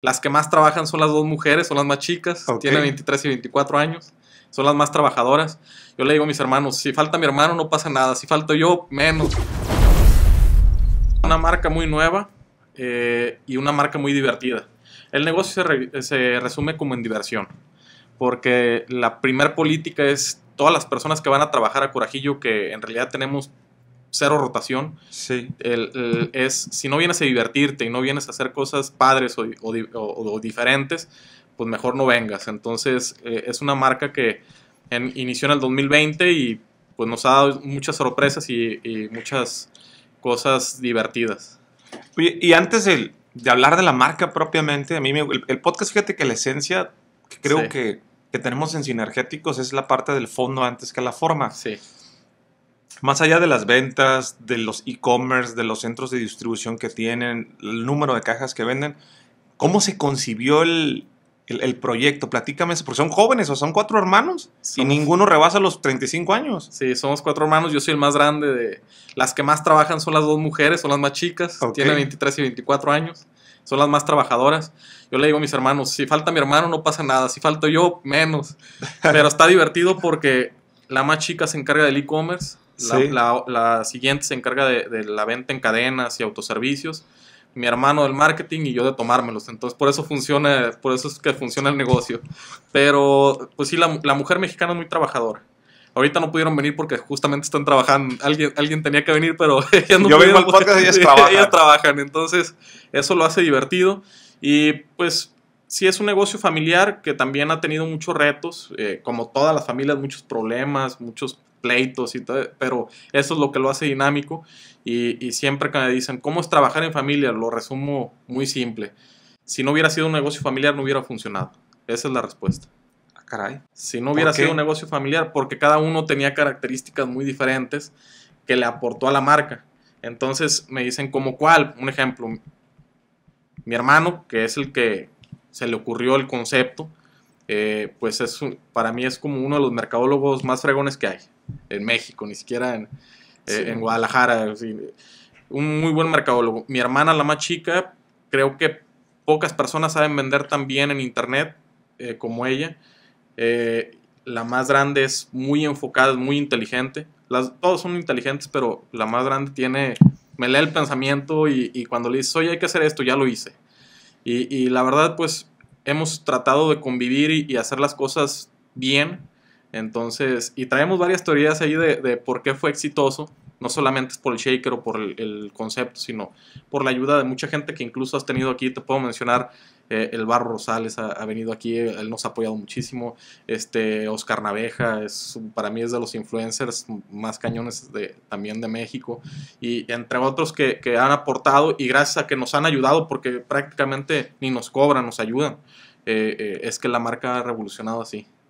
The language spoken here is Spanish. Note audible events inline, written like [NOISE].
Las que más trabajan son las dos mujeres, son las más chicas, tienen 23 y 24 años, son las más trabajadoras. Yo le digo a mis hermanos, si falta mi hermano no pasa nada, si falta yo, menos. Una marca muy nueva eh, y una marca muy divertida. El negocio se, resume como en diversión, porque la primer política es todas las personas que van a trabajar a Corajillo, que en realidad tenemos cero rotación. Sí. El, es, si no vienes a divertirte y no vienes a hacer cosas padres o, o, diferentes, pues mejor no vengas. Entonces, eh, es una marca que inició en el 2020 y pues nos ha dado muchas sorpresas y, muchas cosas divertidas. y antes de, hablar de la marca propiamente, a mí el, podcast, fíjate que la esencia que creo que, que tenemos en Sinergéticos es la parte del fondo antes que la forma. Sí más allá de las ventas, de los e-commerce, de los centros de distribución que tienen, el número de cajas que venden, ¿cómo se concibió el, el, proyecto? Platícame eso, porque son jóvenes, o son cuatro hermanos y ninguno rebasa los 35 años. Sí, somos cuatro hermanos, yo soy el más grande de... Las que más trabajan son las dos mujeres, son las más chicas, tienen 23 y 24 años, son las más trabajadoras. Yo le digo a mis hermanos, si falta mi hermano no pasa nada, si falto yo menos. [LAUGHS] Pero está divertido porque la más chica se encarga del e-commerce, la, siguiente se encarga de, la venta en cadenas y autoservicios. Mi hermano del marketing y yo de tomármelos. Entonces, por eso funciona, por eso es que funciona el negocio. Pero, pues sí, la, mujer mexicana es muy trabajadora. Ahorita no pudieron venir porque justamente están trabajando. Alguien, alguien tenía que venir, pero ya [LAUGHS] no Yo vengo al podcast y [LAUGHS] trabajan. Entonces, eso lo hace divertido. Y pues, sí es un negocio familiar que también ha tenido muchos retos. Eh, como todas las familias, muchos problemas, muchos leitos y todo, pero eso es lo que lo hace dinámico y, siempre que me dicen, ¿cómo es trabajar en familia? Lo resumo muy simple. Si no hubiera sido un negocio familiar, no hubiera funcionado. Esa es la respuesta. Ah, caray. Si no hubiera sido un negocio familiar, porque cada uno tenía características muy diferentes que le aportó a la marca. Entonces me dicen, ¿cómo cuál? Un ejemplo, mi hermano, que es el que se le ocurrió el concepto, eh, pues es, para mí es como uno de los mercadólogos más fregones que hay en México, ni siquiera en, eh, en Guadalajara. un muy buen mercadólogo. Mi hermana, la más chica, creo que pocas personas saben vender tan bien en Internet eh, como ella. Eh, la más grande es muy enfocada, muy inteligente. Las, todos son inteligentes, pero la más grande tiene, me lee el pensamiento y, cuando le dices, oye, hay que hacer esto, ya lo hice. Y, la verdad, pues hemos tratado de convivir y hacer las cosas bien entonces, y traemos varias teorías ahí de, por qué fue exitoso no solamente es por el shaker o por el, concepto, sino por la ayuda de mucha gente que incluso has tenido aquí. Te puedo mencionar eh, el Barro Rosales ha, venido aquí, él nos ha apoyado muchísimo. Este Oscar Naveja es para mí es de los influencers más cañones de, también de México y entre otros que, han aportado y gracias a que nos han ayudado porque prácticamente ni nos cobran, nos ayudan. Eh, eh, es que la marca ha revolucionado así.